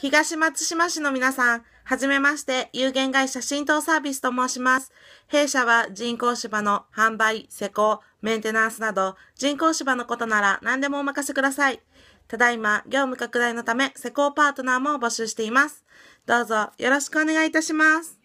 東松島市の皆さん、はじめまして、有限会社浸透サービスと申します。弊社は人工芝の販売、施工、メンテナンスなど、人工芝のことなら何でもお任せください。ただいま、業務拡大のため、施工パートナーも募集しています。どうぞよろしくお願いいたします。